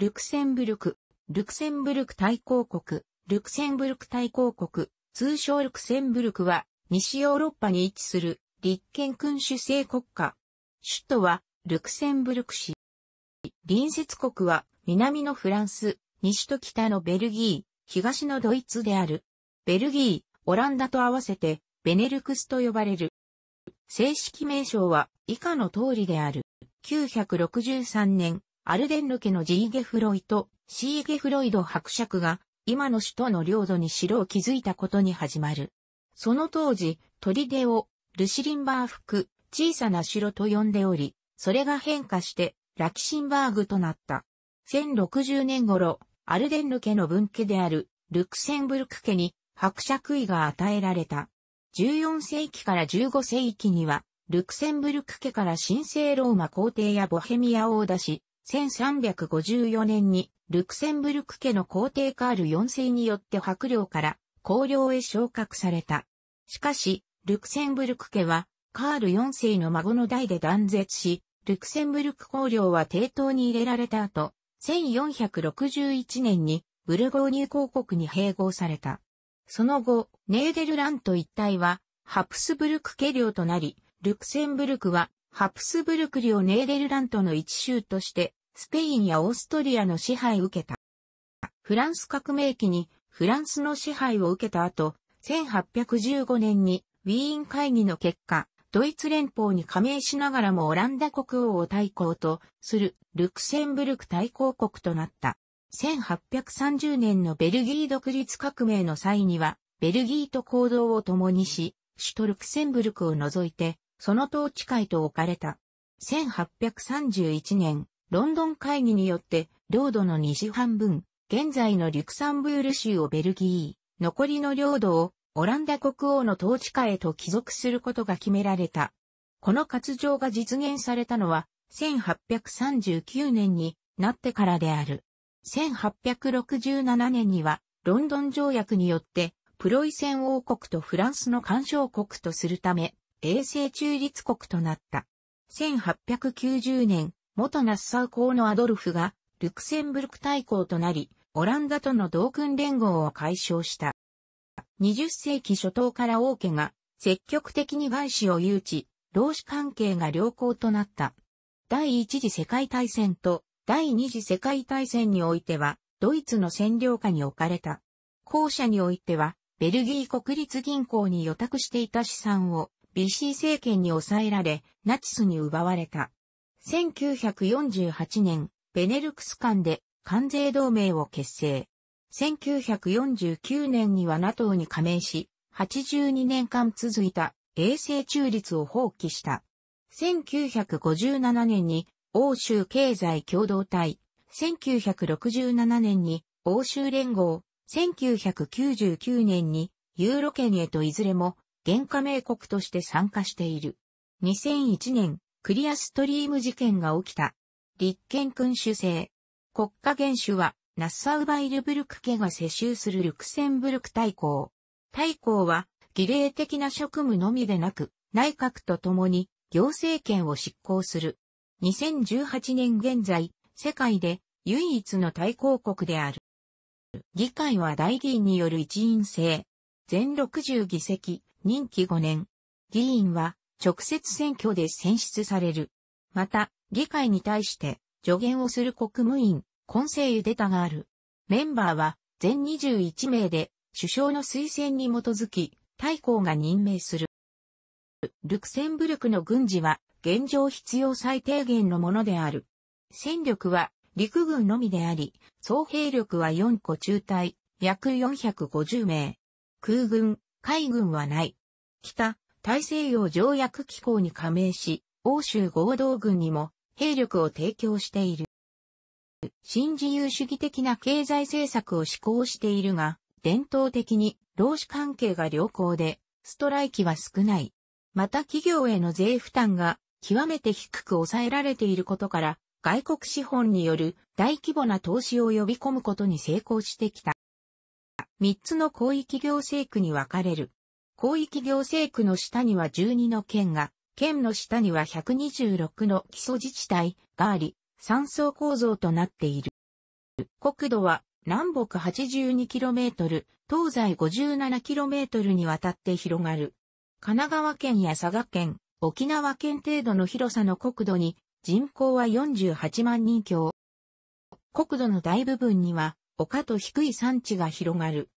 ルクセンブルク、ルクセンブルク大公国、ルクセンブルク大公国、通称ルクセンブルクは、西ヨーロッパに位置する、立憲君主制国家。首都は、ルクセンブルク市。隣接国は、南のフランス、西と北のベルギー、東のドイツである。ベルギー、オランダと合わせて、ベネルクスと呼ばれる。正式名称は、以下の通りである。963年、アルデンヌ家のジーゲフロイト、シーゲフロイド伯爵が、今の首都の領土に城を築いたことに始まる。その当時、砦を、ルシリンバー服、小さな城と呼んでおり、それが変化して、ラキシンバーグとなった。1060年頃、アルデンヌ家の分家である、ルクセンブルク家に、伯爵位が与えられた。14世紀から15世紀には、ルクセンブルク家から神聖ローマ皇帝やボヘミア王だし、1354年にルクセンブルク家の皇帝カール4世によって白領から皇領へ昇格された。しかし、ルクセンブルク家はカール4世の孫の代で断絶し、ルクセンブルク皇領は帝当に入れられた後、1461年にブルゴーニュ公国に併合された。その後、ネーデルラント一帯はハプスブルク家領となり、ルクセンブルクはハプスブルク領ネーデルラントの一州としてスペインやオーストリアの支配を受けた。フランス革命期にフランスの支配を受けた後、1815年にウィーン会議の結果、ドイツ連邦に加盟しながらもオランダ国王を対抗とするルクセンブルク対抗国となった。1830年のベルギー独立革命の際には、ベルギーと行動を共にし、首都ルクセンブルクを除いて、その統治会と置かれた。1831年、ロンドン会議によって、領土の西半分、現在のリュクサンブール州をベルギー、残りの領土をオランダ国王の統治下へと帰属することが決められた。この活動が実現されたのは、1839年になってからである。1867年には、ロンドン条約によって、プロイセン王国とフランスの干渉国とするため、永世中立国となった。1890年、元ナッサウ公のアドルフが、ルクセンブルク大公となり、オランダとの同訓連合を解消した。20世紀初頭から王家が積極的に外資を誘致、労使関係が良好となった。第一次世界大戦と第二次世界大戦においては、ドイツの占領下に置かれた。後者においては、ベルギー国立銀行に予託していた資産を BC 政権に抑えられ、ナチスに奪われた。1948年、ベネルクス間で関税同盟を結成。1949年には NATO に加盟し、82年間続いた永世中立を放棄した。1957年に欧州経済共同体、1967年に欧州連合、1999年にユーロ圏へといずれも原加盟国として参加している。2001年、クリアストリーム事件が起きた。立憲君主制。国家元首は、ナッサウ・バイルブルク家が世襲するルクセンブルク大公。大公は、儀礼的な職務のみでなく、内閣と共に行政権を執行する。2018年現在、世界で唯一の大公国である。議会は大議員による一員制。全60議席、任期5年。議員は直接選挙で選出される。また、議会に対して助言をする国務院、根性ゆでたがある。メンバーは全21名で首相の推薦に基づき、大公が任命する。ルクセンブルクの軍事は現状必要最低限のものである。戦力は陸軍のみであり、総兵力は4個中隊、約450名。空軍、海軍はない。北、大西洋条約機構に加盟し、欧州合同軍にも兵力を提供している。新自由主義的な経済政策を施行しているが、伝統的に労使関係が良好で、ストライキは少ない。また企業への税負担が極めて低く抑えられていることから、外国資本による大規模な投資を呼び込むことに成功してきた。三つの広域行政区に分かれる。広域行政区の下には12の県が、県の下には126の基礎自治体があり、3層構造となっている。国土は南北 82km、東西 57km にわたって広がる。神奈川県や佐賀県、沖縄県程度の広さの国土に人口は48万人強。国土の大部分には丘と低い山地が広がる。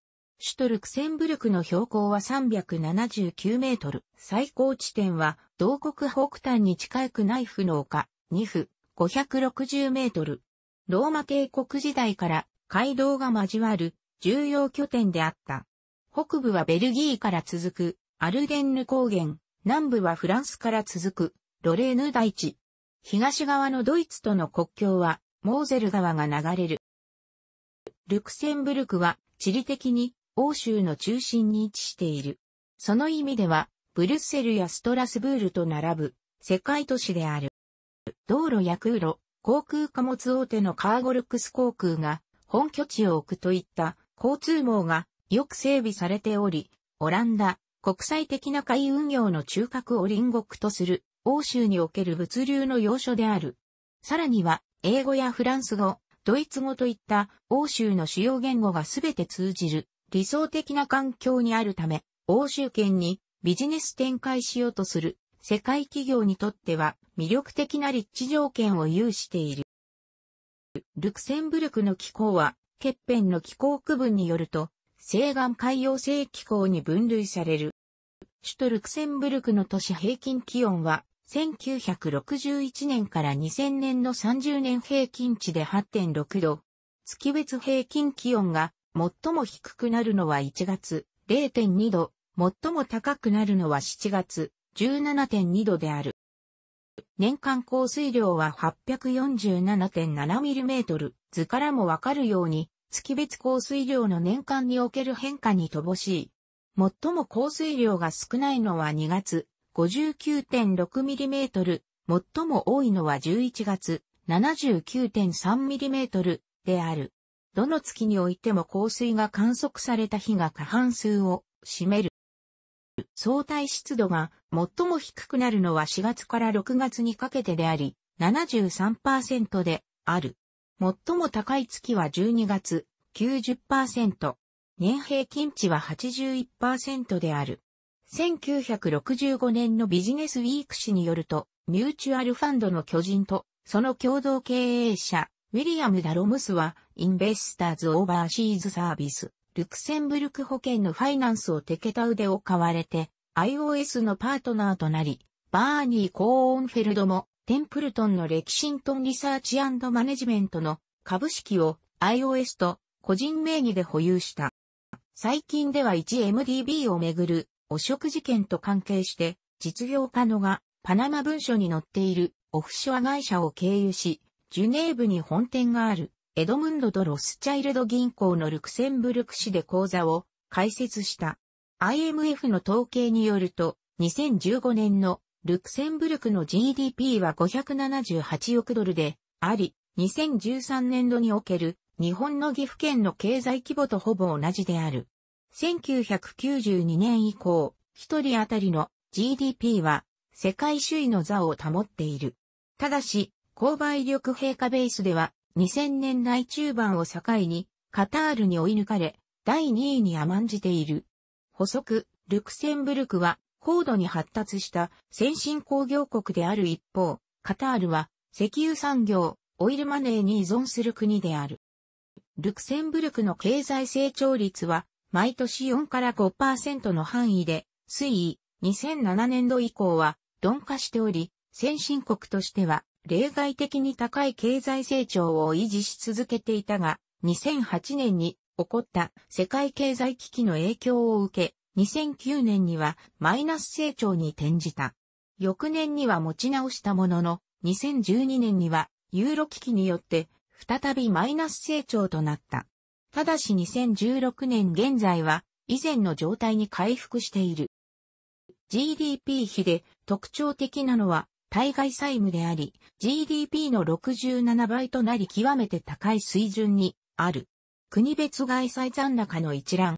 首都ルクセンブルクの標高は379メートル。最高地点は、同国北端に近くナイフの丘、2府、560メートル。ローマ帝国時代から街道が交わる重要拠点であった。北部はベルギーから続くアルデンヌ高原、南部はフランスから続くロレーヌ大地。東側のドイツとの国境はモーゼル川が流れる。ルクセンブルクは地理的に欧州の中心に位置している。その意味では、ブルッセルやストラスブールと並ぶ世界都市である。道路や空路、航空貨物大手のカーゴルクス航空が本拠地を置くといった交通網がよく整備されており、オランダ、国際的な海運業の中核を隣国とする欧州における物流の要所である。さらには、英語やフランス語、ドイツ語といった欧州の主要言語がすべて通じる理想的な環境にあるため、欧州圏にビジネス展開しようとする世界企業にとっては魅力的な立地条件を有している。ルクセンブルクの気候は、欠片の気候区分によると、西岸海洋性気候に分類される。首都ルクセンブルクの都市平均気温は、1961年から2000年の30年平均値で8.6度。月別平均気温が最も低くなるのは1月0.2度、最も高くなるのは7月17.2度である。年間降水量は 847.7mm 図からもわかるように、月別降水量の年間における変化に乏しい。最も降水量が少ないのは2月 59.6mm、最も多いのは11月 79.3mm である。どの月においても降水が観測された日が過半数を占める。相対湿度が最も低くなるのは4月から6月にかけてであり、73%である。最も高い月は12月90%。年平均値は81%である。1965年のビジネスウィーク誌によると、ミューチュアルファンドの巨人と、その共同経営者、ウィリアム・ダロムスは、インベスターズ・オーバーシーズ・サービス、ルクセンブルク保険のファイナンスをテケタウを買われて、iOS のパートナーとなり、バーニー・コーンフェルドも、テンプルトンのレキシントンリサーチマネジメントの株式を iOS と個人名義で保有した。最近では 1MDB をめぐる汚職事件と関係して、実業家のがパナマ文書に載っているオフショア会社を経由し、ジュネーブに本店がある、エドムンド・ド・ロスチャイルド銀行のルクセンブルク市で口座を開設した。IMF の統計によると、2015年のルクセンブルクの GDP は578億ドルであり、2013年度における日本の岐阜県の経済規模とほぼ同じである。1992年以降、一人当たりの GDP は世界首位の座を保っている。ただし、購買力陛下ベースでは、2000年代中盤を境に、カタールに追い抜かれ、第2位に甘んじている。補足、ルクセンブルクは、高度に発達した先進工業国である一方、カタールは、石油産業、オイルマネーに依存する国である。ルクセンブルクの経済成長率は、毎年4から5%の範囲で、推移、2007年度以降は、鈍化しており、先進国としては、例外的に高い経済成長を維持し続けていたが、2008年に起こった世界経済危機の影響を受け、2009年にはマイナス成長に転じた。翌年には持ち直したものの、2012年にはユーロ危機によって再びマイナス成長となった。ただし2016年現在は以前の状態に回復している。GDP 比で特徴的なのは対外債務であり、GDP の67倍となり極めて高い水準にある。国別外債残高の一覧。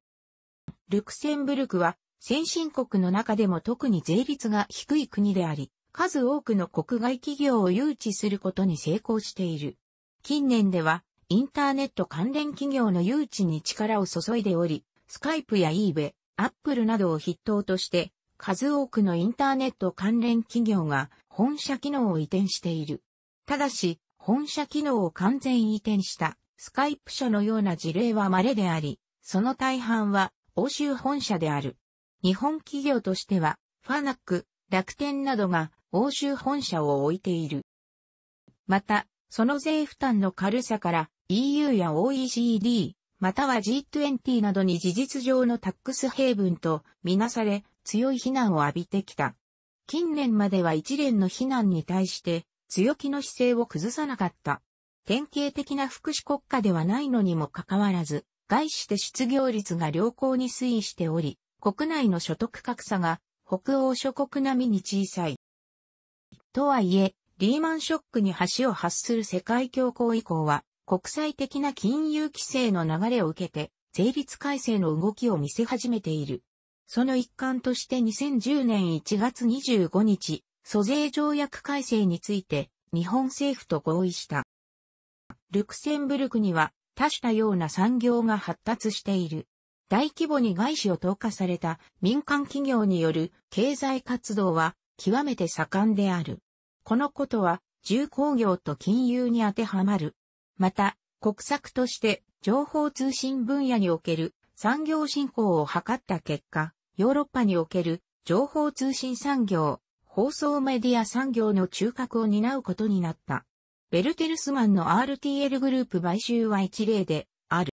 ルクセンブルクは先進国の中でも特に税率が低い国であり、数多くの国外企業を誘致することに成功している。近年では、インターネット関連企業の誘致に力を注いでおり、スカイプやイーベ、アップルなどを筆頭として、数多くのインターネット関連企業が本社機能を移転している。ただし、本社機能を完全移転したスカイプ社のような事例は稀であり、その大半は欧州本社である。日本企業としては、ファナック、楽天などが欧州本社を置いている。また、その税負担の軽さから EU や OECD、または G20 などに事実上のタックスヘイブンとみなされ強い非難を浴びてきた。近年までは一連の非難に対して強気の姿勢を崩さなかった。典型的な福祉国家ではないのにもかかわらず、外して失業率が良好に推移しており、国内の所得格差が北欧諸国並みに小さい。とはいえ、リーマンショックに橋を発する世界恐慌以降は、国際的な金融規制の流れを受けて、税率改正の動きを見せ始めている。その一環として2010年1月25日、租税条約改正について日本政府と合意した。ルクセンブルクには多種多様な産業が発達している。大規模に外資を投下された民間企業による経済活動は極めて盛んである。このことは重工業と金融に当てはまる。また、国策として情報通信分野における産業振興を図った結果、ヨーロッパにおける情報通信産業、放送メディア産業の中核を担うことになった。ベルテルスマンの RTL グループ買収は一例である。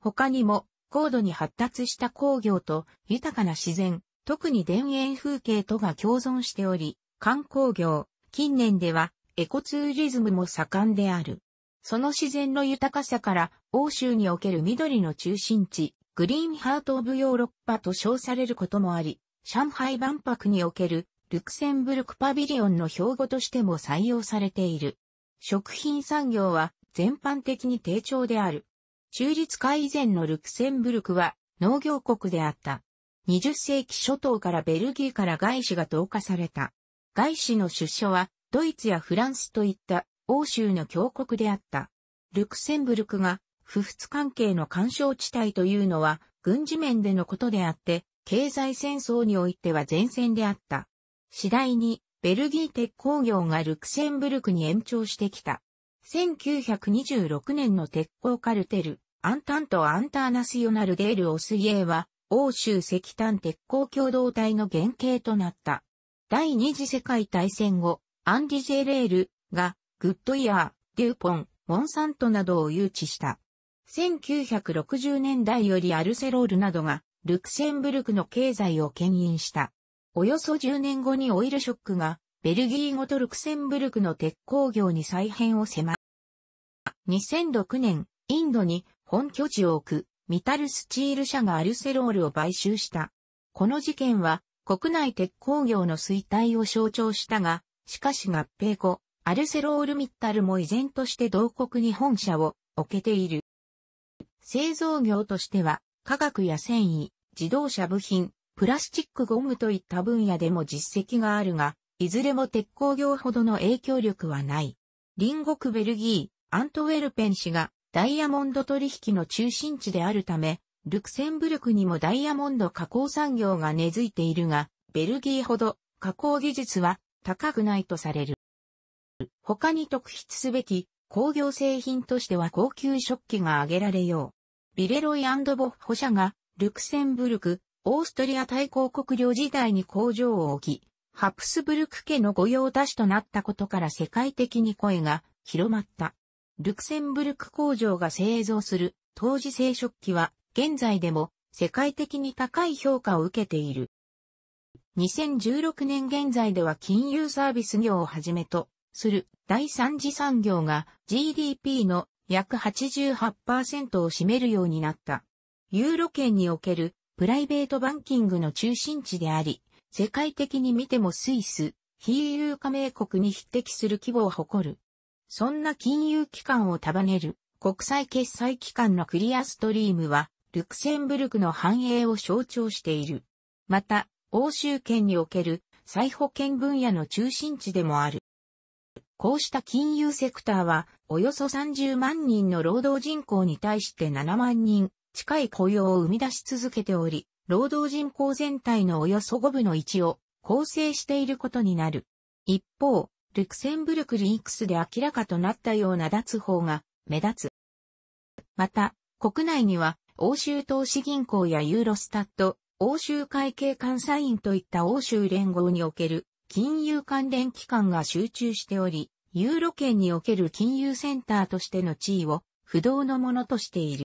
他にも、高度に発達した工業と豊かな自然、特に田園風景とが共存しており、観光業、近年ではエコツーリズムも盛んである。その自然の豊かさから、欧州における緑の中心地、グリーンハート・オブ・ヨーロッパと称されることもあり、上海万博におけるルクセンブルクパビリオンの標語としても採用されている。食品産業は全般的に低調である。中立化以前のルクセンブルクは農業国であった。20世紀初頭からベルギーから外資が投下された。外資の出所はドイツやフランスといった欧州の強国であった。ルクセンブルクが不仏関係の干渉地帯というのは、軍事面でのことであって、経済戦争においては前線であった。次第に、ベルギー鉄工業がルクセンブルクに延長してきた。1926年の鉄鋼カルテル、アンタント・アンターナショナル・デール・オスイエは、欧州石炭鉄鋼共同体の原型となった。第二次世界大戦後、アンディ・ジェレールが、グッドイヤー、デューポン、モンサントなどを誘致した。1960年代よりアルセロールなどが、ルクセンブルクの経済を牽引した。およそ10年後にオイルショックが、ベルギーごとルクセンブルクの鉄鋼業に再編を迫た。2006年、インドに本拠地を置く、ミタルスチール社がアルセロールを買収した。この事件は、国内鉄鋼業の衰退を象徴したが、しかし合併後、アルセロールミッタルも依然として同国に本社を置けている。製造業としては、化学や繊維、自動車部品、プラスチックゴムといった分野でも実績があるが、いずれも鉄鋼業ほどの影響力はない。隣国ベルギー、アントウェルペン氏がダイヤモンド取引の中心地であるため、ルクセンブルクにもダイヤモンド加工産業が根付いているが、ベルギーほど加工技術は高くないとされる。他に特筆すべき工業製品としては高級食器が挙げられよう。ビレロイボッホ社が、ルクセンブルク、オーストリア大公国領時代に工場を置き、ハプスブルク家の御用達となったことから世界的に声が広まった。ルクセンブルク工場が製造する当時生殖器は現在でも世界的に高い評価を受けている。2016年現在では金融サービス業をはじめとする第三次産業が GDP の約88%を占めるようになった。ユーロ圏におけるプライベートバンキングの中心地であり、世界的に見てもスイス、非 EU 加盟国に匹敵する規模を誇る。そんな金融機関を束ねる国際決済機関のクリアストリームは、ルクセンブルクの繁栄を象徴している。また、欧州圏における再保険分野の中心地でもある。こうした金融セクターはおよそ30万人の労働人口に対して7万人近い雇用を生み出し続けており、労働人口全体のおよそ5分の1を構成していることになる。一方、ルクセンブルクリークスで明らかとなったような脱法が目立つ。また、国内には欧州投資銀行やユーロスタット、欧州会計監査院といった欧州連合における金融関連機関が集中しており、ユーロ圏における金融センターとしての地位を不動のものとしている。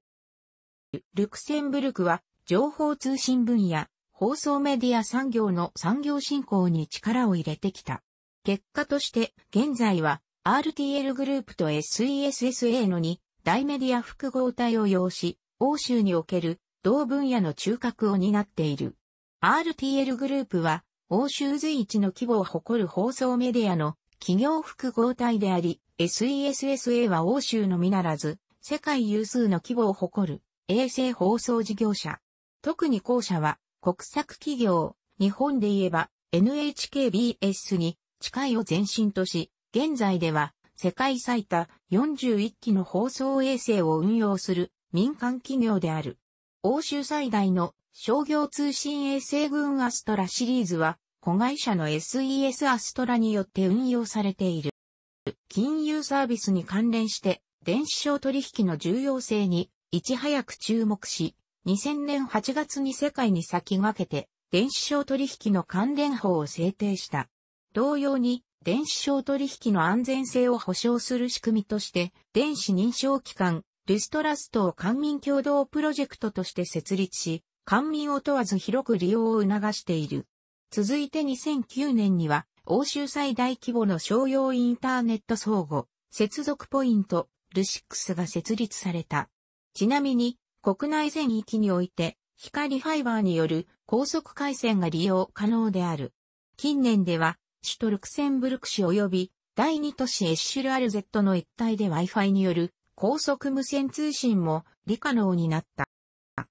ルクセンブルクは情報通信分野、放送メディア産業の産業振興に力を入れてきた。結果として現在は RTL グループと SESSA の2大メディア複合体を要し、欧州における同分野の中核を担っている。RTL グループは欧州随一の規模を誇る放送メディアの企業複合体であり、SESSA は欧州のみならず、世界有数の規模を誇る衛星放送事業者。特に後者は国策企業、日本で言えば NHKBS に近いを前身とし、現在では世界最多41機の放送衛星を運用する民間企業である。欧州最大の商業通信衛星群アストラシリーズは子会社の SES アストラによって運用されている。金融サービスに関連して、電子商取引の重要性に、いち早く注目し、2000年8月に世界に先駆けて、電子商取引の関連法を制定した。同様に、電子商取引の安全性を保障する仕組みとして、電子認証機関、ルストラストを官民共同プロジェクトとして設立し、官民を問わず広く利用を促している。続いて2009年には、欧州最大規模の商用インターネット相互、接続ポイント、ルシックスが設立された。ちなみに、国内全域において、光ファイバーによる高速回線が利用可能である。近年では、首都ルクセンブルク市及び第2都市エッシュルアルゼットの一帯で Wi-Fi による高速無線通信も利可能になった。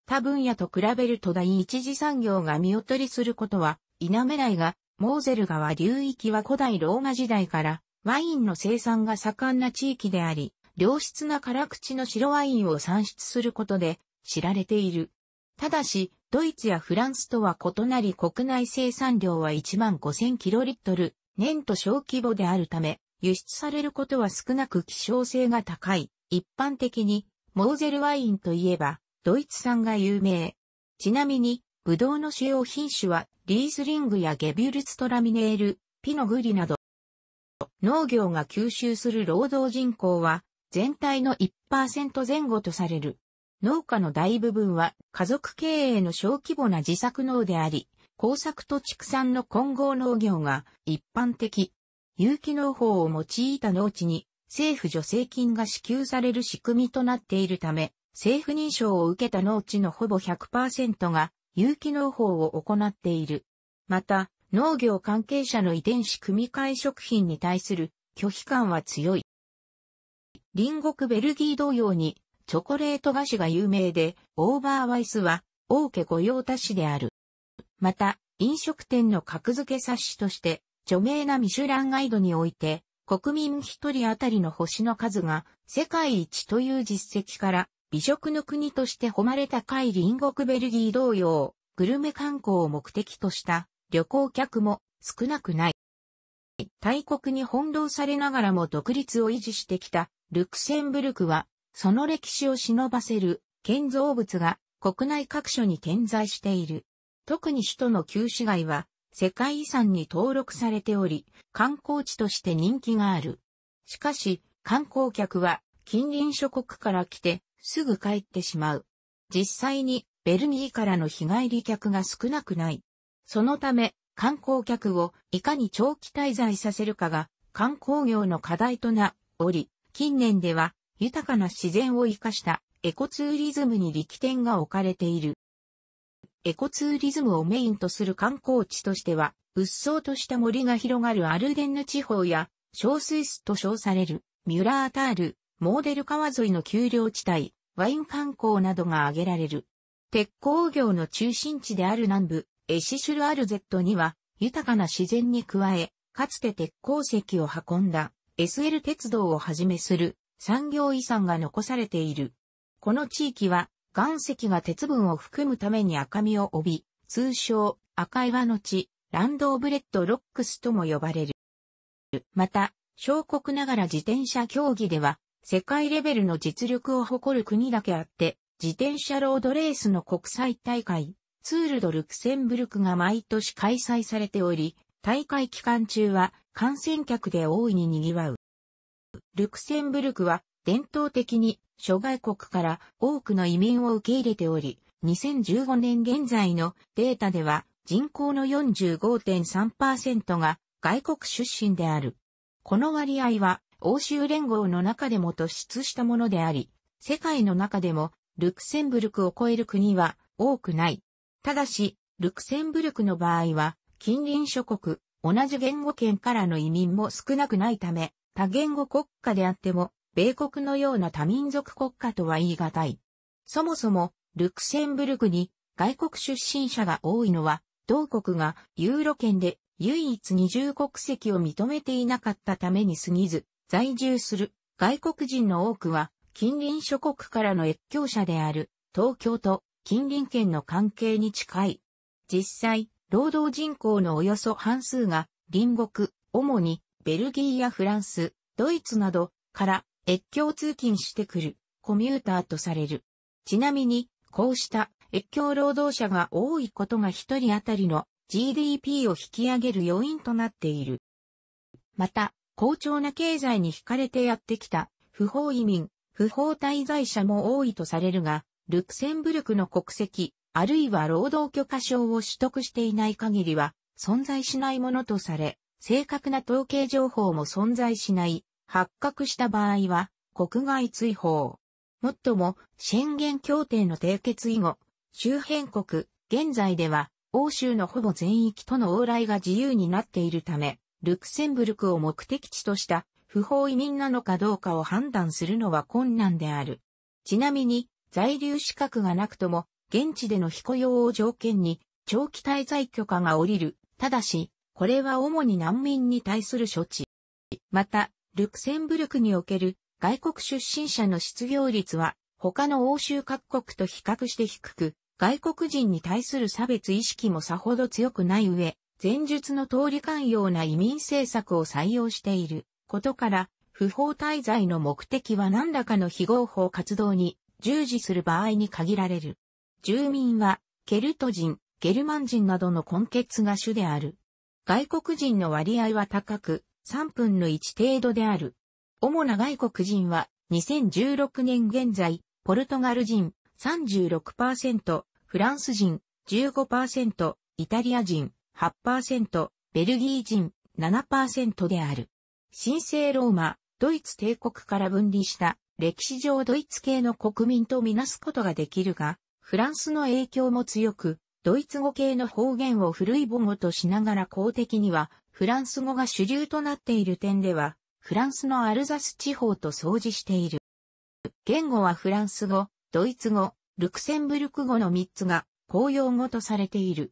他分野と比べると第一次産業が見劣りすることは稲めないが、モーゼル川流域は古代ローマ時代からワインの生産が盛んな地域であり、良質な辛口の白ワインを産出することで知られている。ただし、ドイツやフランスとは異なり国内生産量は1万5000キロリットル、年と小規模であるため、輸出されることは少なく希少性が高い。一般的に、モーゼルワインといえば、ドイツ産が有名。ちなみに、ブドウの主要品種は、リースリングやゲビュルツトラミネール、ピノグリなど。農業が吸収する労働人口は、全体の1%前後とされる。農家の大部分は家族経営の小規模な自作農であり、工作と畜産の混合農業が一般的。有機農法を用いた農地に政府助成金が支給される仕組みとなっているため、政府認証を受けた農地のほぼ100%が有機農法を行っている。また、農業関係者の遺伝子組み換え食品に対する拒否感は強い。隣国ベルギー同様にチョコレート菓子が有名で、オーバーワイスは王家御用達である。また、飲食店の格付け冊子として、著名なミシュランガイドにおいて、国民一人当たりの星の数が世界一という実績から、美食の国として誉れ高い隣国ベルギー同様、グルメ観光を目的とした旅行客も少なくない。大国に翻弄されながらも独立を維持してきたルクセンブルクは、その歴史を忍ばせる建造物が国内各所に点在している。特に首都の旧市街は世界遺産に登録されており、観光地として人気がある。しかし、観光客は近隣諸国から来てすぐ帰ってしまう。実際にベルギーからの日帰り客が少なくない。そのため、観光客をいかに長期滞在させるかが観光業の課題となおり、近年では豊かな自然を生かしたエコツーリズムに力点が置かれている。エコツーリズムをメインとする観光地としては、鬱蒼とした森が広がるアルデンヌ地方や、小スイスと称されるミュラータール、モーデル川沿いの丘陵地帯、ワイン観光などが挙げられる。鉄鋼業の中心地である南部、エシシュルアルゼットには、豊かな自然に加え、かつて鉄鉱石を運んだ SL 鉄道をはじめする産業遺産が残されている。この地域は岩石が鉄分を含むために赤みを帯び、通称赤岩の地、ランドオブレッドロックスとも呼ばれる。また、小国ながら自転車競技では世界レベルの実力を誇る国だけあって、自転車ロードレースの国際大会、ツールドルクセンブルクが毎年開催されており、大会期間中は観戦客で大いに賑わう。ルクセンブルクは伝統的に諸外国から多くの移民を受け入れており、2015年現在のデータでは人口の45.3%が外国出身である。この割合は欧州連合の中でも突出したものであり、世界の中でもルクセンブルクを超える国は多くない。ただし、ルクセンブルクの場合は、近隣諸国、同じ言語圏からの移民も少なくないため、多言語国家であっても、米国のような多民族国家とは言い難い。そもそも、ルクセンブルクに外国出身者が多いのは、同国がユーロ圏で唯一二重国籍を認めていなかったために過ぎず、在住する外国人の多くは近隣諸国からの越境者である東京と近隣県の関係に近い。実際、労働人口のおよそ半数が隣国、主にベルギーやフランス、ドイツなどから越境通勤してくるコミューターとされる。ちなみに、こうした越境労働者が多いことが一人当たりの GDP を引き上げる要因となっている。また、好調な経済に惹かれてやってきた、不法移民、不法滞在者も多いとされるが、ルクセンブルクの国籍、あるいは労働許可証を取得していない限りは、存在しないものとされ、正確な統計情報も存在しない、発覚した場合は、国外追放。もっとも、宣言協定の締結以後、周辺国、現在では、欧州のほぼ全域との往来が自由になっているため、ルクセンブルクを目的地とした不法移民なのかどうかを判断するのは困難である。ちなみに、在留資格がなくとも、現地での非雇用を条件に、長期滞在許可が下りる。ただし、これは主に難民に対する処置。また、ルクセンブルクにおける外国出身者の失業率は、他の欧州各国と比較して低く、外国人に対する差別意識もさほど強くない上、前述の通り寛容な移民政策を採用していることから、不法滞在の目的は何らかの非合法活動に従事する場合に限られる。住民は、ケルト人、ゲルマン人などの根血が主である。外国人の割合は高く、3分の1程度である。主な外国人は、2016年現在、ポルトガル人36%、フランス人15%、イタリア人8%、ベルギー人7%である。神聖ローマ、ドイツ帝国から分離した歴史上ドイツ系の国民とみなすことができるが、フランスの影響も強く、ドイツ語系の方言を古い母語としながら公的には、フランス語が主流となっている点では、フランスのアルザス地方と相似している。言語はフランス語、ドイツ語、ルクセンブルク語の3つが公用語とされている。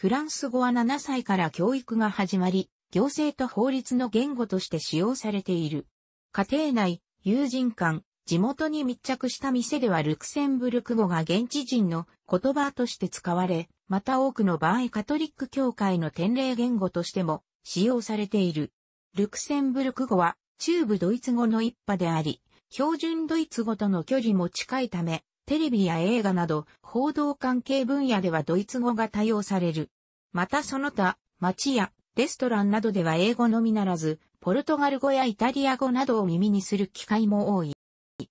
フランス語は7歳から教育が始まり、行政と法律の言語として使用されている。家庭内、友人間、地元に密着した店ではルクセンブルク語が現地人の言葉として使われ、また多くの場合カトリック教会の典礼言語としても使用されている。ルクセンブルク語は中部ドイツ語の一派であり、標準ドイツ語との距離も近いため、テレビや映画など報道関係分野ではドイツ語が多用される。またその他、街やレストランなどでは英語のみならず、ポルトガル語やイタリア語などを耳にする機会も多い。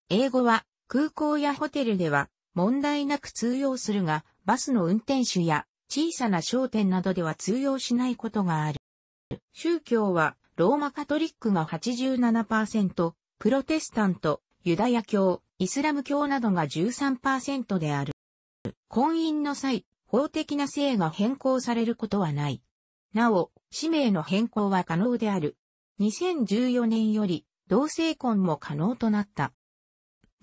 英語は空港やホテルでは問題なく通用するが、バスの運転手や小さな商店などでは通用しないことがある。宗教はローマカトリックが87%、プロテスタント、ユダヤ教、イスラム教などが13%である。婚姻の際、法的な性が変更されることはない。なお、氏名の変更は可能である。2014年より同性婚も可能となった。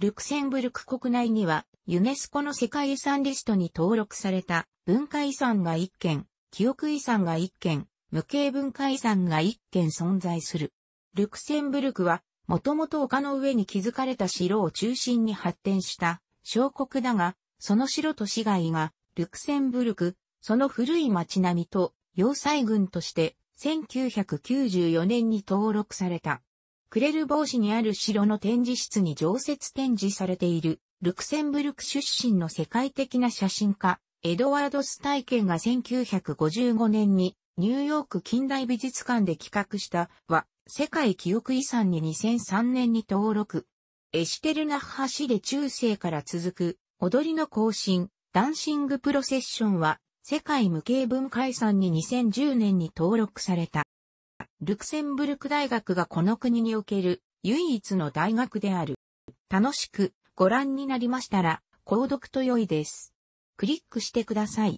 ルクセンブルク国内にはユネスコの世界遺産リストに登録された文化遺産が1件、記憶遺産が1件、無形文化遺産が1件存在する。ルクセンブルクはもともと丘の上に築かれた城を中心に発展した小国だが、その城と市街がルクセンブルク、その古い町並みと要塞群として1994年に登録された。クレル帽子にある城の展示室に常設展示されているルクセンブルク出身の世界的な写真家、エドワード・スタイケンが1955年にニューヨーク近代美術館で企画した和世界記憶遺産に2003年に登録。エシテルナッハ市で中世から続く踊りの行進、ダンシングプロセッションは世界無形文化遺産に2010年に登録された。ルクセンブルク大学がこの国における唯一の大学である。楽しくご覧になりましたら、購読と良いです。クリックしてください。